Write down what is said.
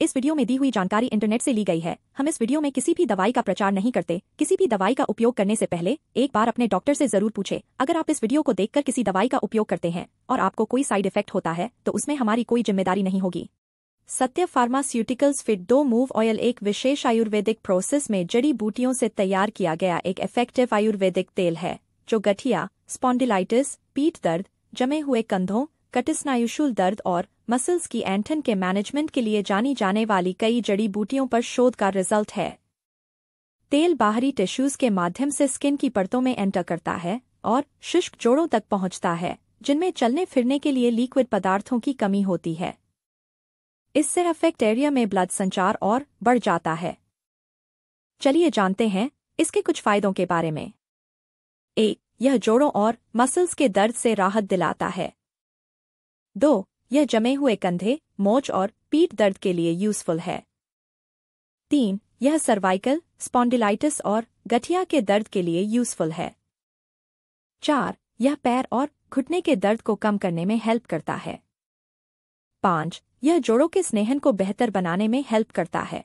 इस वीडियो में दी हुई जानकारी इंटरनेट से ली गई है हम इस वीडियो में किसी भी दवाई का प्रचार नहीं करते किसी भी दवाई का उपयोग करने से पहले एक बार अपने डॉक्टर से जरूर पूछे अगर आप इस वीडियो को देखकर किसी दवाई का उपयोग करते हैं और आपको कोई साइड इफेक्ट होता है तो उसमें हमारी कोई जिम्मेदारी नहीं होगी सत्य फार्मास्यूटिकल्स फिट दो मूव ऑयल एक विशेष आयुर्वेदिक प्रोसेस में जड़ी बूटियों से तैयार किया गया एक इफेक्टिव आयुर्वेदिक तेल है जो गठिया स्पॉन्डिलाइटिस पीठ दर्द जमे हुए कंधों कटिस्नायुशूल दर्द और मसल्स की एंठन के मैनेजमेंट के लिए जानी जाने वाली कई जड़ी बूटियों पर शोध का रिजल्ट है तेल बाहरी टिश्यूज के माध्यम से स्किन की परतों में एंटर करता है और शुष्क जोड़ों तक पहुंचता है जिनमें चलने फिरने के लिए लिक्विड पदार्थों की कमी होती है इससे अफेक्ट एरिया में ब्लड संचार और बढ़ जाता है चलिए जानते हैं इसके कुछ फायदों के बारे में ए यह जोड़ों और मसल्स के दर्द से राहत दिलाता है दो यह जमे हुए कंधे मोच और पीठ दर्द के लिए यूजफुल है तीन यह सर्वाइकल स्पॉन्डिलाइटिस और गठिया के दर्द के लिए यूजफुल है चार यह पैर और घुटने के दर्द को कम करने में हेल्प करता है पांच यह जोड़ों के स्नेहन को बेहतर बनाने में हेल्प करता है